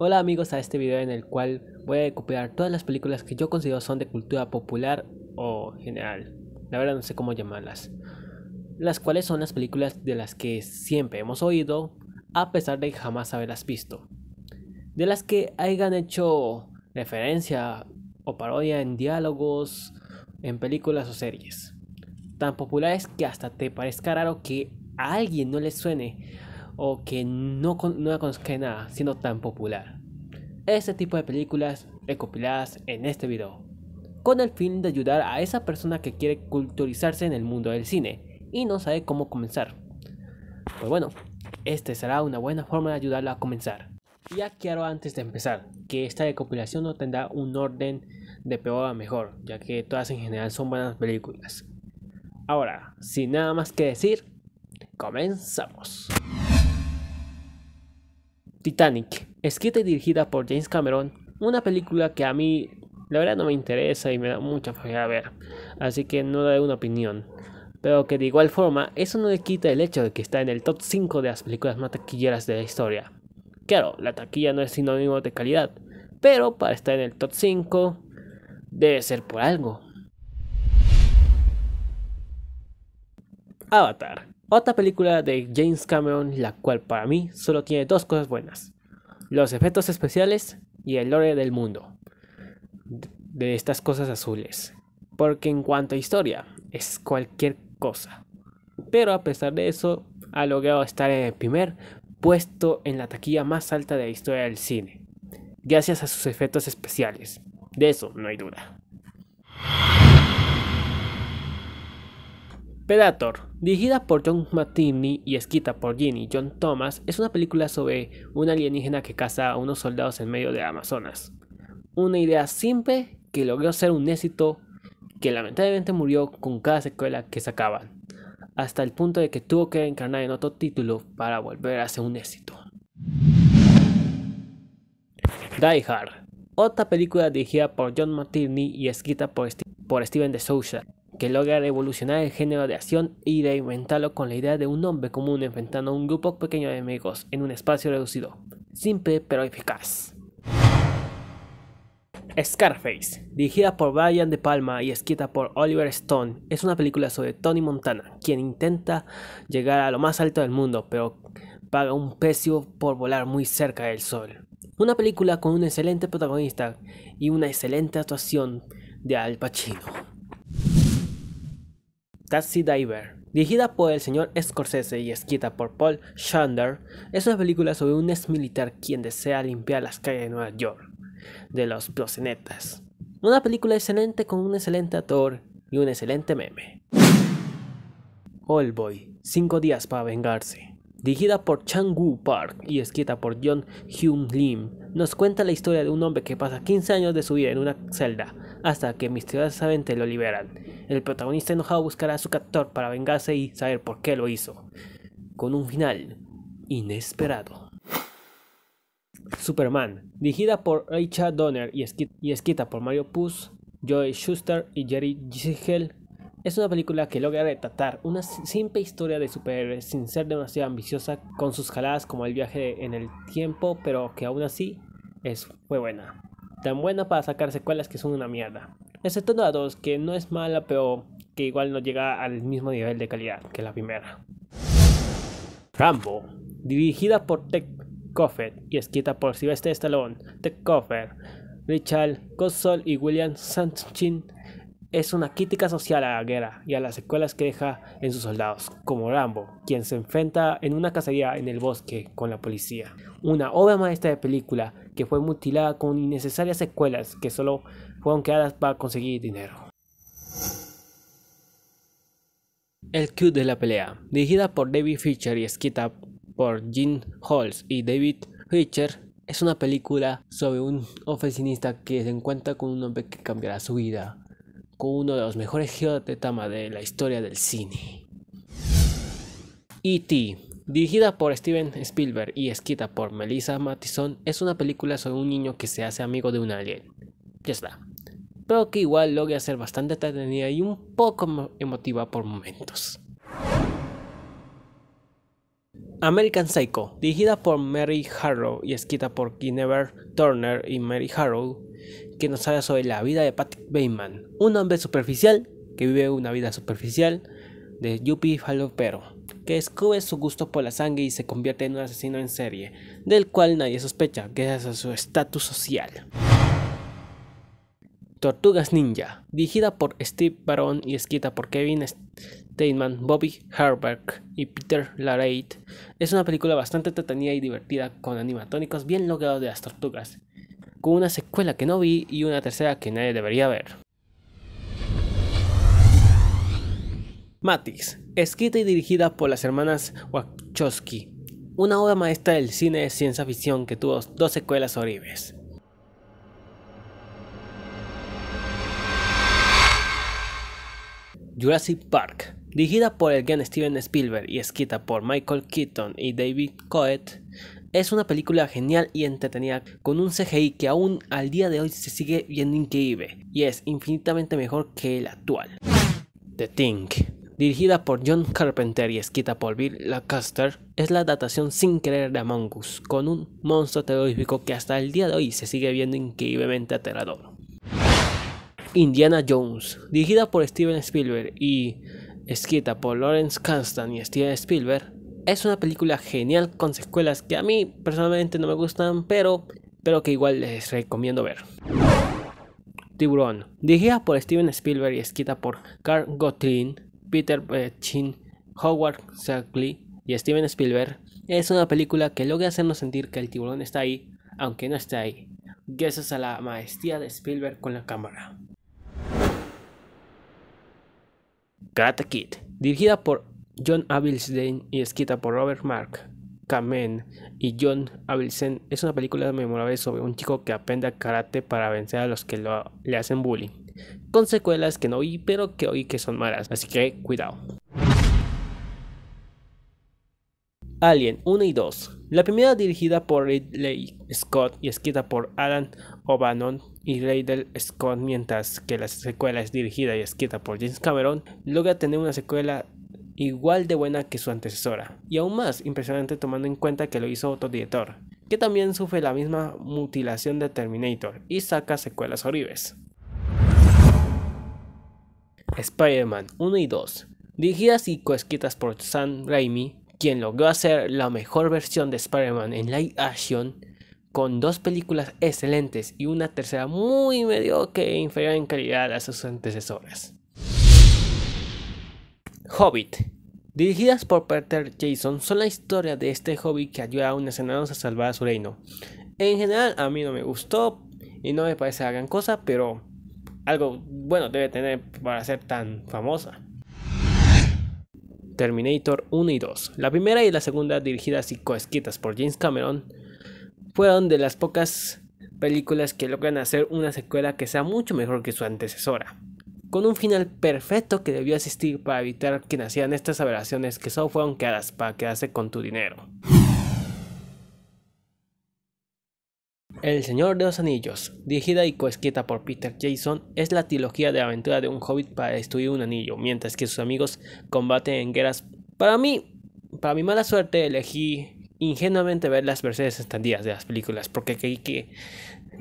Hola amigos a este video en el cual voy a recuperar todas las películas que yo considero son de cultura popular o general. La verdad no sé cómo llamarlas. Las cuales son las películas de las que siempre hemos oído a pesar de jamás haberlas visto. De las que hayan hecho referencia o parodia en diálogos, en películas o series. Tan populares que hasta te parezca raro que a alguien no le suene o que no, no la conozca nada, siendo tan popular. Este tipo de películas recopiladas en este video, con el fin de ayudar a esa persona que quiere culturizarse en el mundo del cine y no sabe cómo comenzar. Pues bueno, este será una buena forma de ayudarla a comenzar. Ya quiero antes de empezar que esta recopilación no tendrá un orden de peor a mejor, ya que todas en general son buenas películas. Ahora, sin nada más que decir, comenzamos. Titanic, escrita y dirigida por James Cameron, una película que a mí la verdad no me interesa y me da mucha a ver, así que no daré una opinión. Pero que de igual forma, eso no le quita el hecho de que está en el top 5 de las películas más taquilleras de la historia. Claro, la taquilla no es sinónimo de calidad, pero para estar en el top 5 debe ser por algo. Avatar. Otra película de James Cameron, la cual para mí solo tiene dos cosas buenas. Los efectos especiales y el lore del mundo. De estas cosas azules. Porque en cuanto a historia, es cualquier cosa. Pero a pesar de eso, ha logrado estar en el primer puesto en la taquilla más alta de la historia del cine. Gracias a sus efectos especiales. De eso no hay duda. Predator, dirigida por John McTierney y escrita por Ginny John Thomas, es una película sobre un alienígena que caza a unos soldados en medio de Amazonas. Una idea simple que logró ser un éxito que lamentablemente murió con cada secuela que sacaban, hasta el punto de que tuvo que encarnar en otro título para volver a ser un éxito. Die Hard, otra película dirigida por John McTierney y escrita por, Steven de que logra revolucionar el género de acción y reinventarlo con la idea de un hombre común enfrentando a un grupo pequeño de amigos en un espacio reducido. Simple pero eficaz. Scarface, dirigida por Brian De Palma y escrita por Oliver Stone, es una película sobre Tony Montana, quien intenta llegar a lo más alto del mundo, pero paga un precio por volar muy cerca del sol. Una película con un excelente protagonista y una excelente actuación de Al Pacino. Taxi Diver. Dirigida por el señor Scorsese y escrita por Paul Shander, es una película sobre un ex militar quien desea limpiar las calles de Nueva York de los plocenetas. Una película excelente con un excelente actor y un excelente meme. All Boy, 5 días para vengarse. Dirigida por Chang Woo Park y escrita por John Hyun Lim, nos cuenta la historia de un hombre que pasa 15 años de su vida en una celda hasta que misteriosamente lo liberan. El protagonista enojado buscará a su captor para vengarse y saber por qué lo hizo, con un final inesperado. Superman, dirigida por Richard Donner y, escrita por Mario Puz, Joey Schuster y Jerry Siegel, es una película que logra retratar una simple historia de superhéroes sin ser demasiado ambiciosa con sus jaladas como el viaje en el tiempo, pero que aún así es, fue buena tan buena para sacar secuelas que son una mierda. Excepto la 2, que no es mala, pero que igual no llega al mismo nivel de calidad que la primera. Rambo, dirigida por Ted Coffer y escrita por Sylvester Stallone, Ted Coffer, Richard Cossol y William Sanchin, es una crítica social a la guerra y a las secuelas que deja en sus soldados, como Rambo, quien se enfrenta en una cacería en el bosque con la policía. Una obra maestra de película que fue mutilada con innecesarias secuelas que solo fueron creadas para conseguir dinero. El Q de la pelea, dirigida por David Fisher y escrita por Gene Halls y David Fisher, es una película sobre un oficinista que se encuentra con un hombre que cambiará su vida, con uno de los mejores giros de de la historia del cine. E.T. Dirigida por Steven Spielberg y escrita por Melissa Mathison, es una película sobre un niño que se hace amigo de un alien. Ya está. Pero que igual logra ser bastante entretenida y un poco emotiva por momentos. American Psycho, dirigida por Mary Harrow y escrita por Ginever Turner y Mary Harrow, que nos habla sobre la vida de Patrick Bateman, un hombre superficial que vive una vida superficial de Yuppie Falopero, que descubre su gusto por la sangre y se convierte en un asesino en serie, del cual nadie sospecha gracias a su estatus social. Tortugas Ninja, dirigida por Steve Barron y escrita por Kevin Steinman, Bobby Herberg y Peter Lared, es una película bastante entretenida y divertida con animatónicos bien logrados de las tortugas, con una secuela que no vi y una tercera que nadie debería ver. Matrix, escrita y dirigida por las hermanas Wachowski, una obra maestra del cine de ciencia ficción que tuvo dos secuelas horribles. Jurassic Park, dirigida por el gran Steven Spielberg y escrita por Michael Keaton y David Coet, es una película genial y entretenida con un CGI que aún al día de hoy se sigue viendo increíble y es infinitamente mejor que el actual. The Thing, Dirigida por John Carpenter y escrita por Bill Lancaster, es la adaptación sin querer de Among Us, con un monstruo terrorífico que hasta el día de hoy se sigue viendo increíblemente aterrador. Indiana Jones, dirigida por Steven Spielberg y escrita por Lawrence Kasdan y Steven Spielberg, es una película genial con secuelas que a mí personalmente no me gustan, pero, pero que igual les recomiendo ver. Tiburón, dirigida por Steven Spielberg y escrita por Carl Gottlieb, Peter eh, Howard Sackley y Steven Spielberg, es una película que logra hacernos sentir que el tiburón está ahí, aunque no está ahí, gracias a la maestría de Spielberg con la cámara. Karate Kid, dirigida por John Avildsen y escrita por Robert Mark Kamen y John Avildsen, es una película memorable sobre un chico que aprende karate para vencer a los que le hacen bullying con secuelas que no vi, pero que oí que son malas, así que cuidado. Alien 1 y 2. La primera dirigida por Ridley Scott y escrita por Alan O'Bannon y Ridley Scott, mientras que la secuela es dirigida y escrita por James Cameron, logra tener una secuela igual de buena que su antecesora, y aún más impresionante tomando en cuenta que lo hizo otro director, que también sufre la misma mutilación de Terminator y saca secuelas horribles. Spider-Man 1 y 2, dirigidas y coescritas por Sam Raimi, quien logró hacer la mejor versión de Spider-Man en live action, con dos películas excelentes y una tercera muy mediocre e inferior en calidad a sus antecesoras. Hobbit. Dirigidas por Peter Jason, son la historia de este hobbit que ayuda a unos enanos a salvar a su reino. En general, a mí no me gustó y no me parece la gran cosa, pero algo bueno debe tener para ser tan famosa. Terminator 1 y 2. La primera y la segunda, dirigidas y coescritas por James Cameron, fueron de las pocas películas que logran hacer una secuela que sea mucho mejor que su antecesora, con un final perfecto que debió asistir para evitar que nacieran estas aberraciones que solo fueron quedadas para quedarse con tu dinero. El Señor de los Anillos, dirigida y coescrita por Peter Jason, es la trilogía de aventura de un hobbit para destruir un anillo, mientras que sus amigos combaten en guerras. Para mí, para mi mala suerte, elegí ingenuamente ver las versiones extendidas de las películas, porque creí que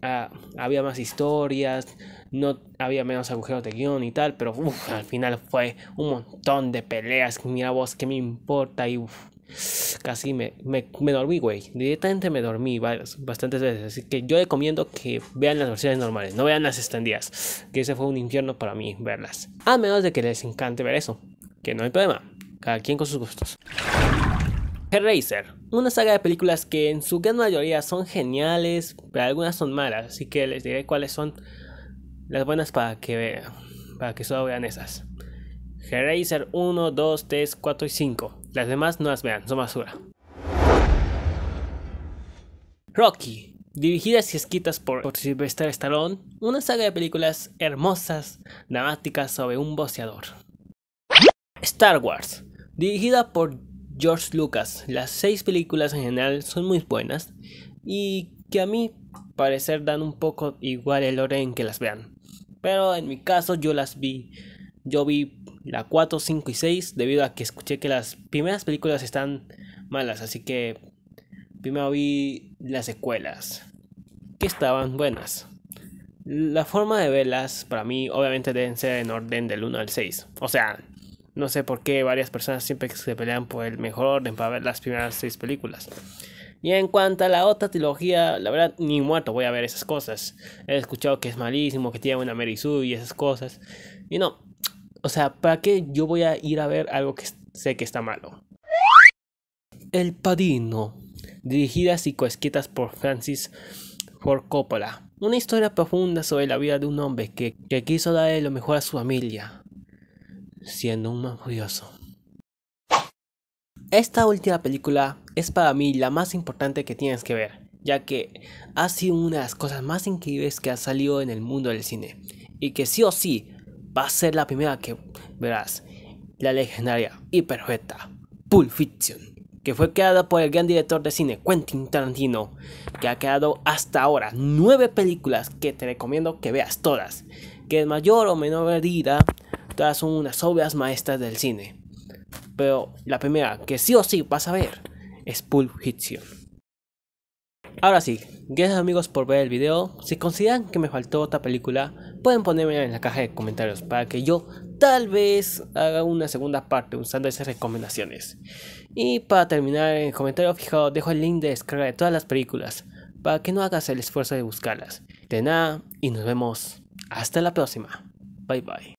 ah, había más historias, no había menos agujeros de guión y tal, pero uf, al final fue un montón de peleas, mira vos, qué me importa? Y uf, casi me, me, dormí, güey. Directamente me dormí varias, bastantes veces. Así que yo recomiendo que vean las versiones normales, no vean las extendidas. Que ese fue un infierno para mí verlas. A menos de que les encante ver eso. Que no hay problema. Cada quien con sus gustos. Hellraiser, una saga de películas que en su gran mayoría son geniales, pero algunas son malas, así que les diré cuáles son las buenas para que vean, para que solo vean esas. Hellraiser 1, 2, 3, 4 y 5. Las demás no las vean, son basura. Rocky, dirigidas y escritas por, por Sylvester Stallone, una saga de películas hermosas, dramáticas sobre un boceador. Star Wars, dirigida por George Lucas, las seis películas en general son muy buenas y que a mí parecer dan un poco igual el orden que las vean. Pero en mi caso yo las vi yo vi la 4, 5 y 6 debido a que escuché que las primeras películas están malas, así que primero vi las secuelas, que estaban buenas. La forma de verlas, para mí, obviamente deben ser en orden del 1 al 6. O sea, no sé por qué varias personas siempre se pelean por el mejor orden para ver las primeras 6 películas. Y en cuanto a la otra trilogía, la verdad, ni muerto voy a ver esas cosas. He escuchado que es malísimo, que tiene una Sue y esas cosas. Y no, o sea, ¿para qué yo voy a ir a ver algo que sé que está malo? El Padino dirigidas y coesquitas por Francis Ford Coppola. Una historia profunda sobre la vida de un hombre que, quiso darle lo mejor a su familia, siendo un mafioso. Esta última película es para mí la más importante que tienes que ver, ya que ha sido una de las cosas más increíbles que ha salido en el mundo del cine, y que sí o sí va a ser la primera que verás, la legendaria y perfecta Pulp Fiction, que fue creada por el gran director de cine Quentin Tarantino, que ha creado hasta ahora nueve películas que te recomiendo que veas todas, que en mayor o menor medida todas son unas obvias maestras del cine. Pero la primera que sí o sí vas a ver es Pulp Fiction. Ahora sí, gracias amigos por ver el video. Si consideran que me faltó otra película, pueden ponerme en la caja de comentarios para que yo tal vez haga una segunda parte usando esas recomendaciones. Y para terminar, en el comentario fijado dejo el link de descarga de todas las películas para que no hagas el esfuerzo de buscarlas. De nada y nos vemos hasta la próxima. Bye bye.